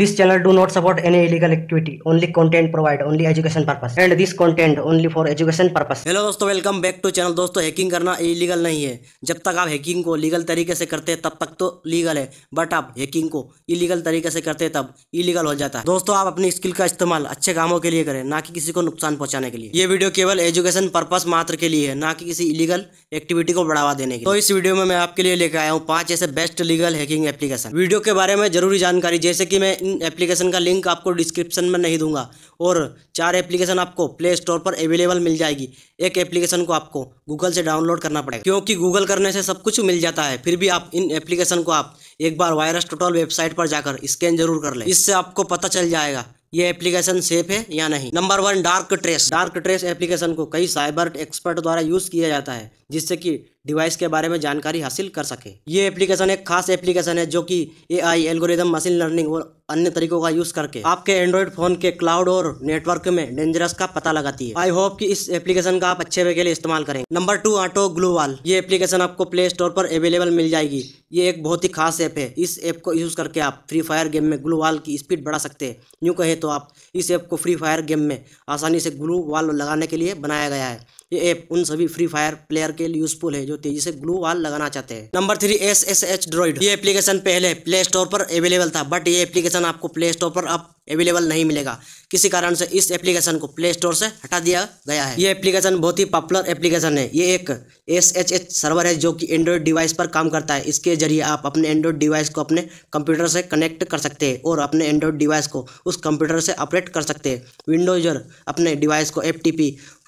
this channel do not support any illegal activity only content provide only education purpose and this content only for education purpose hello दोस्तों welcome back to channel दोस्तों hacking करना illegal नहीं है जब तक आप hacking को legal तरीके से करते हैं तब तक तो लीगल है बट आप हैकिंग को इलीगल तरीके से करते हैं तब इलीगल हो जाता है दोस्तों आप अपनी स्किल का इस्तेमाल अच्छे कामों के लिए करें ना कि किसी को नुकसान पहुंचाने के लिए ये वीडियो केवल एजुकेशन पर्पस मात्र के लिए है ना कि किसी इलीगल एक्टिविटी को बढ़ावा देने के तो इस वीडियो में मैं आपके लिए लेकर आया हूँ पांच ऐसे best legal hacking application video के बारे में जरूरी जानकारी जैसे कि मैं एप्लीकेशन का लिंक आपको डिस्क्रिप्शन में नहीं दूंगा और चार एप्लीकेशन आपको प्ले स्टोर पर अवेलेबल मिल जाएगी एक एप्लीकेशन को आपको गूगल से डाउनलोड करना पड़ेगा क्योंकि गूगल करने से सब कुछ मिल जाता है फिर भी आप इन एप्लीकेशन को आप एक बार वायरस टोटल वेबसाइट पर जाकर स्कैन जरूर कर लें इससे आपको पता चल जाएगा ये एप्लीकेशन सेफ है या नहीं number one dark trace dark trace application को कई साइबर एक्सपर्ट द्वारा यूज किया जाता है जिससे कि डिवाइस के बारे में जानकारी हासिल कर सके ये एप्लीकेशन एक खास एप्लीकेशन है जो कि A I algorithm machine learning और अन्य तरीकों का यूज करके आपके एंड्रॉइड फोन के क्लाउड और नेटवर्क में डेंजरस का पता लगाती है आई होप कि इस एप्लीकेशन का आप अच्छे वे के लिए इस्तेमाल करें नंबर टू ऑटो ग्लू वाल ये एप्लीकेशन आपको प्ले स्टोर पर अवेलेबल मिल जाएगी ये एक बहुत ही खास ऐप है इस ऐप को यूज करके आप फ्री फायर गेम में ग्लू वाल की स्पीड बढ़ा सकते हैं यूँ कहें तो आप इस ऐप को फ्री फायर गेम में आसानी से ग्लू वाल लगाने के लिए बनाया गया है ये ऐप उन सभी फ्री फायर प्लेयर के लिए यूजफुल है जो तेजी से ग्लू वाल लगाना चाहते हैं number three S S H droid ये एप्लीकेशन पहले प्ले स्टोर पर अवेलेबल था बट ये एप्लीकेशन आपको प्ले स्टोर पर अब अवेलेबल नहीं मिलेगा किसी कारण से इस एप्लीकेशन को प्ले स्टोर से हटा दिया गया है ये एप्लीकेशन बहुत ही पॉपुलर एप्लीकेशन है ये एक एस एच एच सर्वर है जो कि एंड्रॉयड डिवाइस पर काम करता है इसके जरिए आप अपने एंड्रॉयड डिवाइस को अपने कंप्यूटर से कनेक्ट कर सकते हैं और अपने एंड्रॉयड डिवाइस को उस कंप्यूटर से ऑपरेट कर सकते हैं विंडोजर अपने डिवाइस को एफ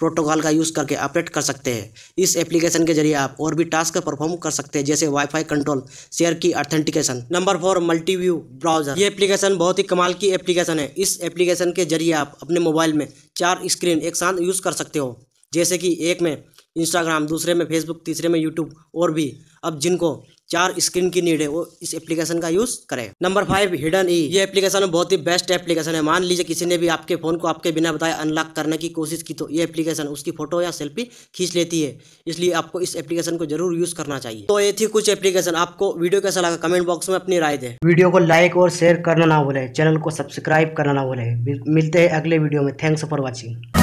प्रोटोकॉल का यूज़ करके ऑपरेट कर सकते हैं इस एप्लीकेशन के जरिए आप और भी टास्क परफॉर्म कर सकते हैं जैसे वाईफाई कंट्रोल शेयर की authentication number four multiview browser ये एप्लीकेशन बहुत ही कमाल की एप्लीकेशन एप्लीकेशन है इस एप्लीकेशन के जरिए आप अपने मोबाइल में चार स्क्रीन एक साथ यूज़ कर सकते हो जैसे कि एक में इंस्टाग्राम दूसरे में फेसबुक तीसरे में यूट्यूब और भी अब जिनको चार स्क्रीन की नीड है वो इस एप्लीकेशन का यूज करें नंबर फाइव हिडन ई ये एप्लीकेशन बहुत ही बेस्ट एप्लीकेशन है मान लीजिए किसी ने भी आपके फोन को आपके बिना बताए अनलॉक करने की कोशिश की तो ये एप्लीकेशन उसकी फोटो या सेल्फी खींच लेती है इसलिए आपको इस एप्लीकेशन को जरूर यूज करना चाहिए तो ये थी कुछ एप्लीकेशन आपको वीडियो कैसा लगा कमेंट बॉक्स में अपनी राय दे वीडियो को लाइक और शेयर करना ना भूले चैनल को सब्सक्राइब करना ना भूले मिलते हैं अगले वीडियो में थैंक्स फॉर वॉचिंग